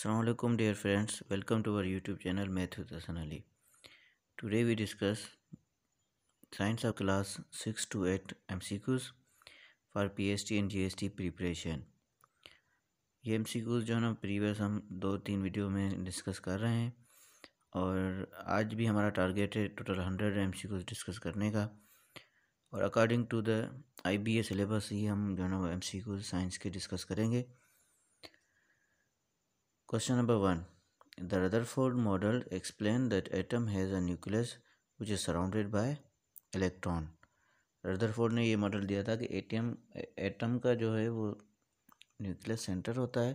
Assalamualaikum dear friends welcome to our youtube channel math with Hasan Ali today we discuss science of class 6 to 8 MCQs for PST and GST preparation ये एम जो है ना previous हम दो तीन video में डिस्कस कर रहे हैं और आज भी हमारा टारगेट है टोटल हंड्रेड एम डिस्कस करने का और according to the I B A syllabus ही हम जो है ना एम साइंस के डिस्कस करेंगे Question number 1. The Rutherford model explained that atom has a nucleus which is surrounded by electron. Rutherford ने ये मॉडल दिया था कि एटीएम एटम का जो है वो न्यूक्लियस सेंटर होता है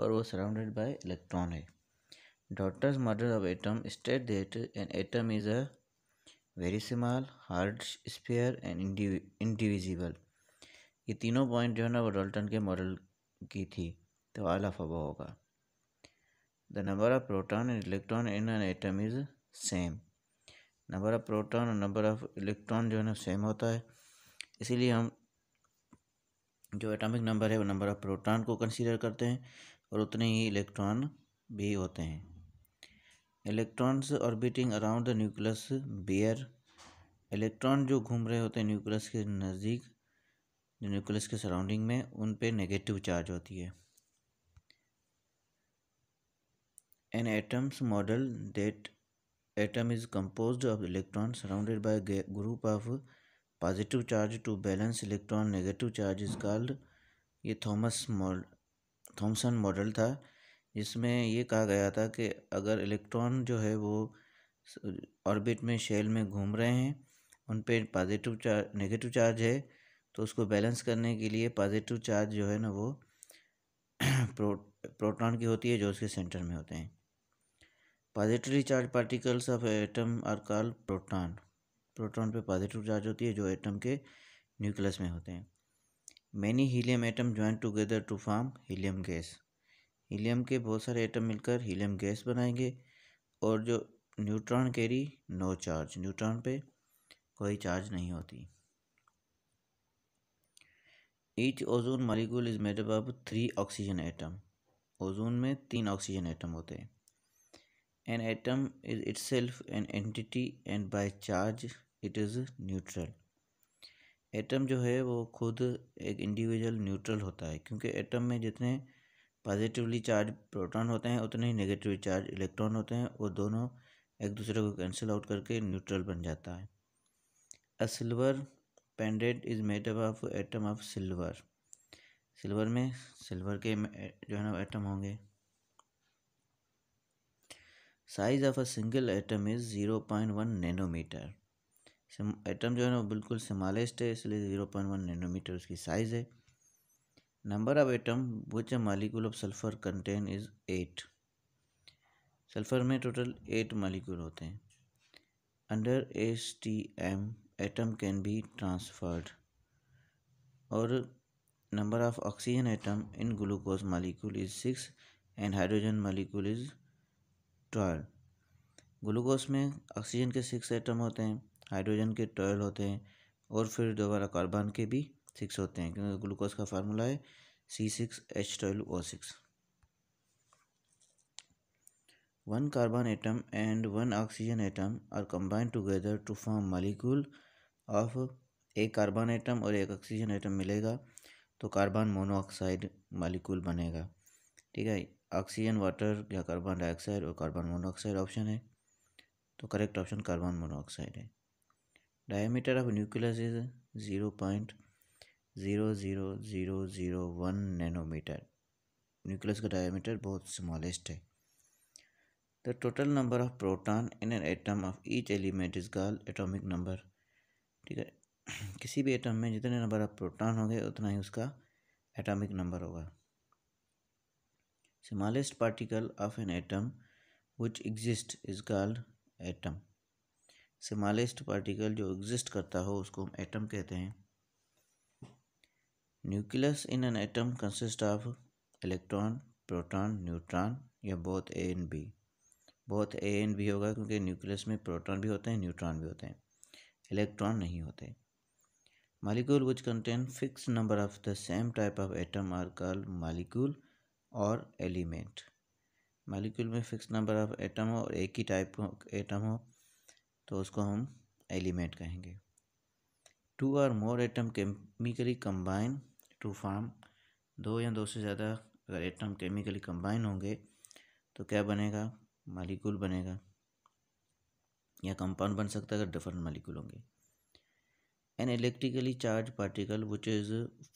और वो सराउंडेड बाय इलेक्ट्रॉन है Dalton's model of atom state that an atom is a very small hard sphere and indivisible ये तीनों पॉइंट जो है ना वो डॉल्टन के मॉडल की थी तो आल ऑफ अबो होगा the number of proton and electron in an atom is same number of proton और नंबर ऑफ इलेक्ट्रॉन जो है ना सेम होता है इसीलिए हम जो एटॉमिक नंबर है वो नंबर ऑफ प्रोटॉन को कंसीडर करते हैं और उतने ही इलेक्ट्रॉन भी होते हैं electrons orbiting around the nucleus bare electron जो घूम रहे होते हैं न्यूक्लियस के नज़दीक न्यूक्लियस के सराउंडिंग में उन पे नेगेटिव चार्ज होती है An atoms model that atom is composed of electron surrounded by a group of positive charge to balance electron negative charge is called ये थॉमस मॉडल थॉमसन मॉडल था जिसमें ये कहा गया था कि अगर इलेक्ट्रॉन जो है वो ऑर्बिट में शेल में घूम रहे हैं उन पर पॉजिटिव चार्ज नेगेटिव चार्ज है तो उसको बैलेंस करने के लिए पॉजिटिव चार्ज जो है ना वो प्रो प्रोटॉन की होती है जो उसके सेंटर में होते हैं positively charge particles of atom are call proton proton पे पॉजिटिव चार्ज होती है जो एटम के न्यूक्लियस में होते हैं many helium atom join together to form helium gas helium के बहुत सारे एटम मिलकर हीलियम गैस बनाएंगे और जो neutron carry no charge neutron पे कोई चार्ज नहीं होती each ozone molecule is made of three oxygen atom ozone में तीन ऑक्सीजन एटम होते हैं An atom is itself an entity and by charge it is neutral. Atom जो है वो खुद एक इंडिविजुअल न्यूट्रल होता है क्योंकि एटम में जितने पॉजिटिवली चार्ज प्रोटॉन होते हैं उतने ही नेगेटिव चार्ज इलेक्ट्रॉन होते हैं और दोनों एक दूसरे को कैंसिल आउट करके न्यूट्रल बन जाता है a silver pendant is made up of atom of silver silver में सिल्वर के जो है ना एटम होंगे size of a single atom is zero point one nanometre atom जो है ना बिल्कुल स्मॉलेस्ट है इसलिए ज़ीरो पॉइंट वन नैनोमीटर उसकी साइज़ है number of atom which a molecule of sulphur contain is eight sulphur में टोटल एट मालिक्यूल होते हैं under S T M atom can be transferred और number of oxygen atom in glucose molecule is six and hydrogen molecule is trial glucose में oxygen के six atom होते हैं hydrogen के twelve होते हैं और फिर दोबारा कार्बन के भी सिक्स होते हैं क्योंकि ग्लूकोज का फार्मूला है C six H twelve O six one carbon atom and one oxygen atom are combine together to form molecule of एक कार्बन एटम और एक ऑक्सीजन एटम मिलेगा तो कार्बन मोनोऑक्साइड मालिकूल बनेगा ठीक है ऑक्सीजन वाटर या कार्बन डाइऑक्साइड और कार्बन मोनोऑक्साइड ऑप्शन है तो करेक्ट ऑप्शन कार्बन मोनोऑक्साइड है diameter of nucleus is zero point zero zero zero zero one nanometer nucleus का डायमीटर बहुत स्मॉलेस्ट है the total number of proton in an atom of each element is call atomic number ठीक है किसी भी atom में जितने number of proton होंगे उतना ही उसका एटॉमिक नंबर होगा smallest particle of an atom which exist is called atom. Smallest particle जो एग्जिस्ट करता हो उसको हम एटम कहते हैं nucleus in an atom consist of electron proton neutron या both A and B both A and B होगा क्योंकि न्यूक्लियस में प्रोटॉन भी होते हैं न्यूट्रॉन भी होते हैं इलेक्ट्रॉन नहीं होते molecule which contain fix number of the same type of atom are called molecule और एलिमेंट मालिक्यूल में फिक्स नंबर ऑफ एटम हो और एक ही टाइप हो एटम हो तो उसको हम एलिमेंट कहेंगे टू और more atom chemically combine to form दो या दो से ज़्यादा अगर एटम केमिकली कंबाइन होंगे तो क्या बनेगा मालिक्यूल बनेगा या कंपाउंड बन सकता है अगर डिफरेंट मालिक्यूल होंगे an electrically charge particle which is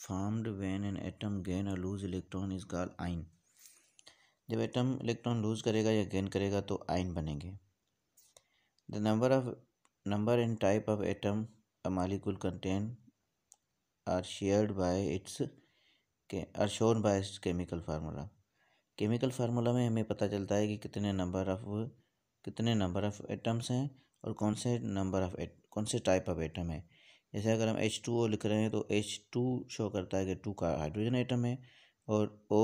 formed when an atom gain और lose electron is call ion जब एटम इलेक्ट्रॉन लूज करेगा या गेन करेगा तो आइन बनेंगे the number of number and type of atom a molecule contain are shared by its are shown by its chemical formula chemical formula में हमें पता चलता है कि कितने नंबर ऑफ कितने नंबर ऑफ एटम्स हैं और कौन से नंबर ऑफ कौन से टाइप ऑफ एटम है जैसे अगर हम एच टू ओ लिख रहे हैं तो एच टू शो करता है कि टू का हाइड्रोजन आइटम है और ओ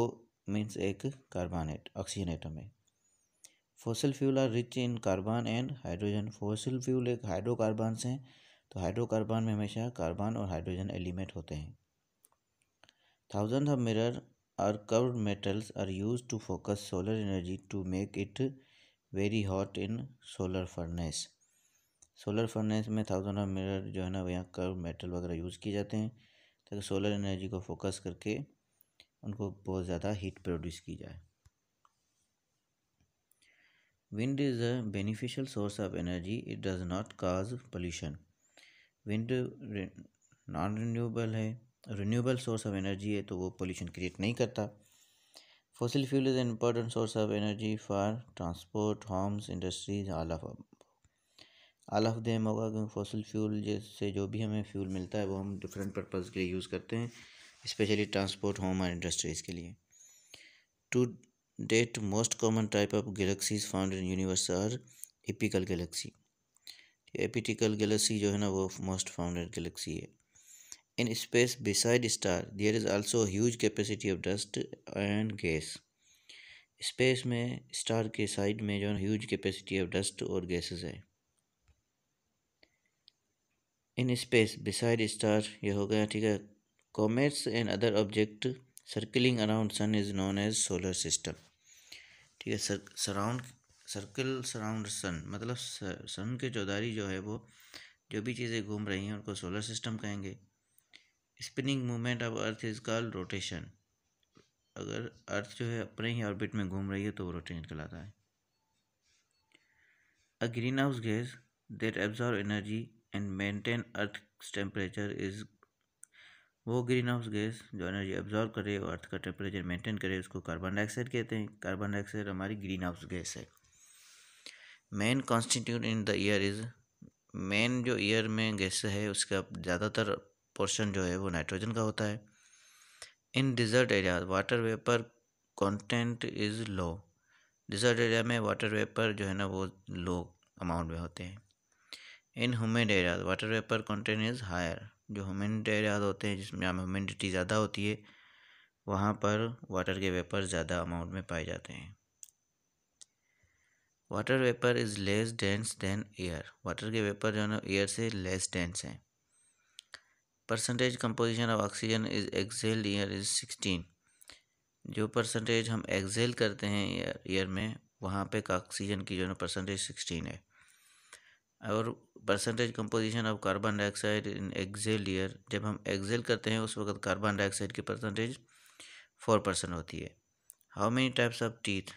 मीन्स एक एट ऑक्सीजन आइटम है fossil fuel are rich in carbon and hydrogen fossil fuel एक हाइड्रोकार्बन हैं तो हाइड्रोकार्बन में हमेशा कार्बन और हाइड्रोजन एलिमेंट होते हैं thousand of mirror are curve metals are use to focus solar energy to make it very hot in solar furnace solar furnace में thousand of mirror जो है ना यहाँ कर्व मेटल वगैरह यूज़ किए जाते हैं ताकि सोलर एनर्जी को फोकस करके उनको बहुत ज़्यादा हीट प्रोड्यूस की जाए wind is a beneficial source of energy it does not cause pollution wind non renewable है रिन्यूएबल सोर्स ऑफ एनर्जी है तो वो पोल्यूशन क्रिएट नहीं करता fossil fuel is important source of energy for transport homes industries all of all of them होगा क्योंकि fossil fuel जैसे जो भी हमें फ्यूल मिलता है वो हम डिफरेंट पर्पज़ के लिए यूज़ करते हैं स्पेशली ट्रांसपोर्ट होम और इंडस्ट्रीज़ के लिए to date most common type of galaxies found in universe are elliptical galaxy elliptical galaxy जो है ना वो मोस्ट फाउंडेड गलेक्सी है in space beside star there is also huge capacity of dust and gas space में star के side में जो है ह्यूज कैपेसिटी ऑफ डस्ट और गैसेस है इन स्पेस बिसाइड स्टार ये हो गया ठीक है comets and other object circling around sun is known as solar system ठीक है sir surround circle surround sun मतलब सन के चौधारी जो है वो जो भी चीज़ें घूम रही हैं उनको सोलर सिस्टम कहेंगे spinning movement of earth is call rotation अगर अर्थ जो है अपने ही ऑर्बिट में घूम रही है तो वो रोटेशन कहलाता है a greenhouse gas that absorb energy and maintain earth temperature is वो ग्रीन हाउस गैस जो एनर्जी एब्जॉर्व करे और अर्थ का टेम्परेचर मेंटेन करे उसको कार्बन डाइऑक्साइड कहते हैं कार्बन डाइऑक्साइड हमारी ग्रीन हाउस गैस है main constituent in the air is main जो ईयर में गैस है उसका ज़्यादातर पोर्शन जो है वो नाइट्रोजन का होता है in desert area water vapour content is low desert area में वाटर वेपर जो है ना वो लो अमाउंट में होते हैं in humid areas water vapour content is higher जो ह्यूमिड एरियाज होते हैं जिसमें जहाँ ह्यूमिडिटी ज़्यादा होती है वहाँ पर वाटर के वेपर ज़्यादा अमाउंट में पाए जाते हैं water vapour is less dense than air water के वेपर जो है ना एयर से लेस डेंस हैं percentage composition of oxygen is exhale air is sixteen जो परसेंटेज हम एक्सेल करते हैं ईयर में वहाँ पे ऑक्सीजन की जो है ना परसेंटेज सिक्सटीन है और percentage composition of carbon dioxide in exhale air जब हम एक्सेल करते हैं उस वक्त कार्बन डाइऑक्साइड की परसेंटेज फोर परसेंट होती है how many types of teeth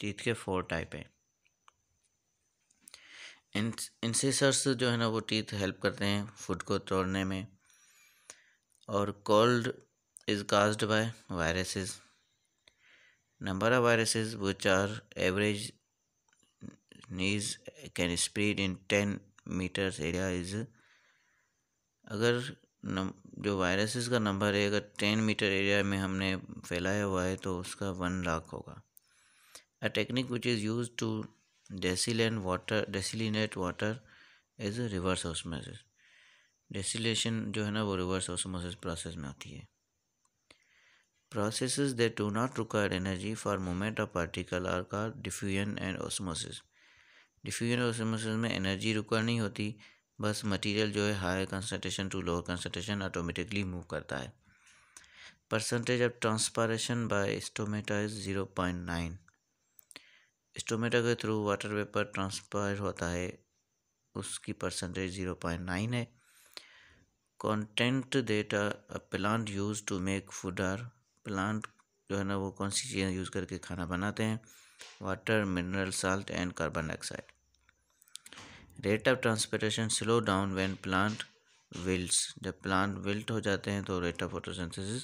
teeth के फोर टाइप हैं इंसेसर्स जो है ना वो टीथ हेल्प करते हैं फूड को तोड़ने में और cold is caused by viruses number of viruses वो चार average sneeze can spread in ten metres area is अगर नम जो वायरसेस का नंबर है अगर टेन मीटर एरिया में हमने फैलाया हुआ है तो उसका वन लाख होगा a technique which is use to desalinate water desalinate water is a reverse osmosis desalination जो है ना वो रिवर्स ऑसमोस प्रोसेस में होती है process they do not require energy for movement of particle are का डिफ्यूजन एंड ऑसमोसिस डिफ्यूजन और में एनर्जी रिक्वायर नहीं होती बस मटेरियल जो है higher concentration to lower concentration automatically move करता है percentage of transpiration by stomata is zero point nine stomata के थ्रू वाटर वेपर ट्रांसपायर होता है उसकी परसेंटेज ज़ीरो पॉइंट नाइन है content data plant use to make food are plant जो है ना वो कौन सी चीज़ें यूज़ करके खाना बनाते हैं water mineral salt and carbon dioxide rate of transportation slow down when plant wilts जब प्लांट विल्ट हो जाते हैं तो rate of photosynthesis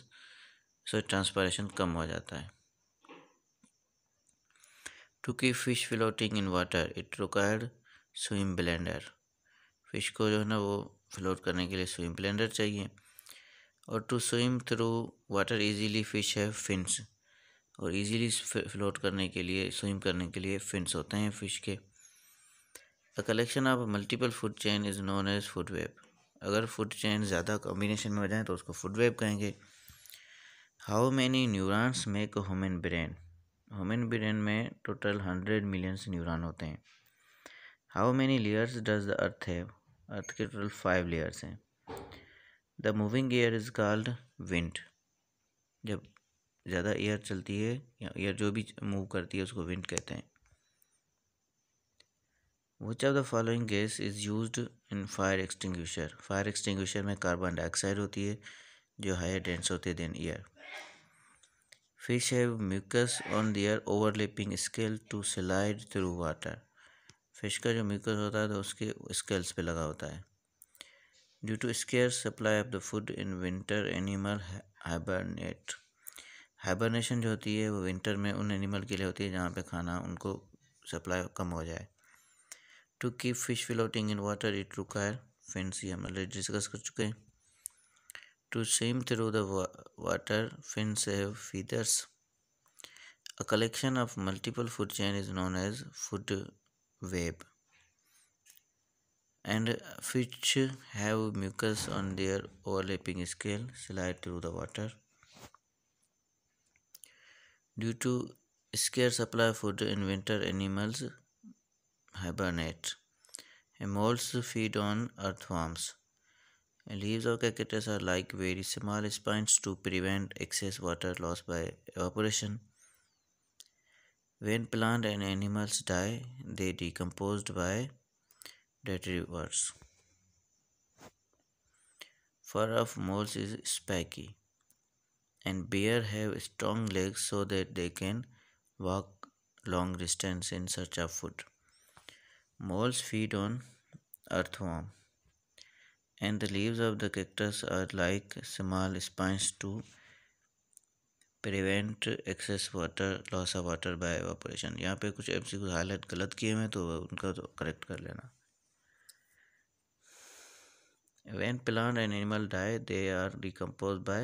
so transpiration कम हो जाता है to keep fish floating in water it required swim bladder fish को जो है ना वो फ्लोट करने के लिए स्विम ब्लेंडर चाहिए और to swim through water easily fish है फिन्स और इजीली फ्लोट करने के लिए स्विम करने के लिए फिन्स होते हैं फ़िश के the collection of multiple food chain is known as food web अगर फूड चेन ज़्यादा कॉम्बिनेशन में हो जाए तो उसको फूड वेब कहेंगे how many neurons make human brain human brain में टोटल हंड्रेड मिलियंस न्यूरॉन होते हैं how many layers does the earth है अर्थ के टोटल फाइव लेयर्स हैं the moving air is called wind जब ज़्यादा एयर चलती है या एयर जो भी मूव करती है उसको विंड कहते हैं which of the following gas is use in fire extinguisher fire extinguisher में कार्बन डाइऑक्साइड होती है जो हायर डेंस होते than air fish have mucus on their overlapping scale to slide through water fish का जो mucus होता है तो उसके स्केल्स पे लगा होता है due to scarce supply of the food in winter animal hibernate hibernation जो होती है वो विंटर में उन एनिमल के लिए होती है जहाँ पे खाना उनको सप्लाई कम हो जाए to keep fish floating in water it require fins ये हम ऑलरेडी डिस्कस कर चुके हैं to swim through the water fins have feathers a collection of multiple food chain is known as food web and fish have mucus on their overlapping scale slide through the water Due to scarce supply of food in winter, animals hibernate. And molds feed on earthworms. leaves of cactus are like very small spines to prevent excess water loss by evaporation. When plant and animals die, they decomposed by detritivores. Fur of moles is spiky. and bear have strong legs so that they can walk long distance in search of food. Moles feed on earthworm and the leaves of the cactus are like small spines to prevent excess water loss of water by evaporation यहाँ पे कुछ M C कुछ हालत गलत किए हुए हैं तो उनका तो करेक्ट कर लेना when plant and animal die they are decomposed by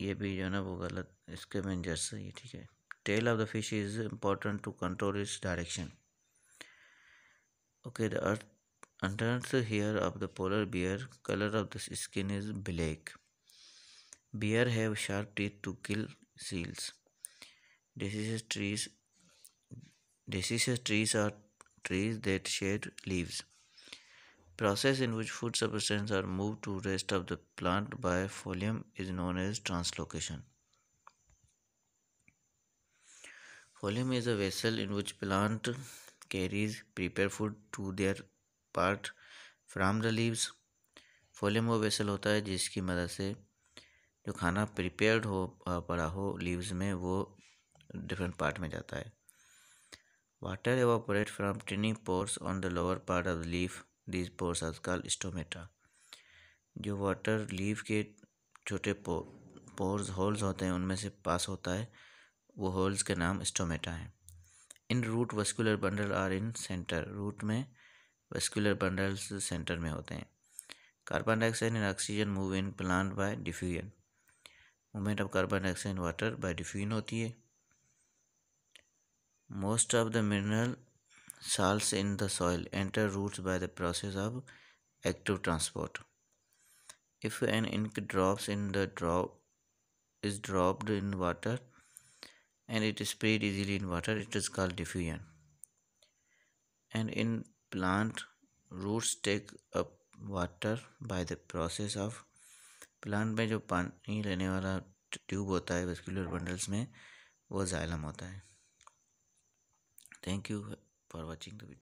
ये भी जो है ना वो गलत इसके मैंजर्स ये ठीक है tail of the fish is important to control its direction okay the earth under hair of the polar bear colour of the skin is black bear have sharp teeth to kill seals deciduous trees deciduous trees are trees that shed leaves process in which food substances are moved to rest of the plant by folium is known as translocation folium is a vessel in which plant carries prepared food to their part from the leaves phloem वो vessel होता है जिसकी मदद से जो खाना prepared हो पड़ा हो लीव्स में वो डिफरेंट पार्ट में जाता है water evaporate from tiny pores on the lower part of the leaf these pores are called stomata जो वाटर लीव के छोटे पोर्स होल्स होते हैं उनमें से पास होता है वो होल्स के नाम स्टोमेटा हैं in root vascular bundle are in centre root में वस्कुलर बंडल्स सेंटर में होते हैं carbon dioxide and oxygen move in plant by diffusion movement of carbon dioxide water by diffusion होती है most of the mineral salts in the soil enter roots by the process of active transport. If an ink drops in the drop is dropped in water and it is spread easily in water, it is called diffusion. And in plant, roots take up water by the process of plant में जो पानी लेने वाला tube होता है vascular bundles में वो xylem होता है thank you for watching the video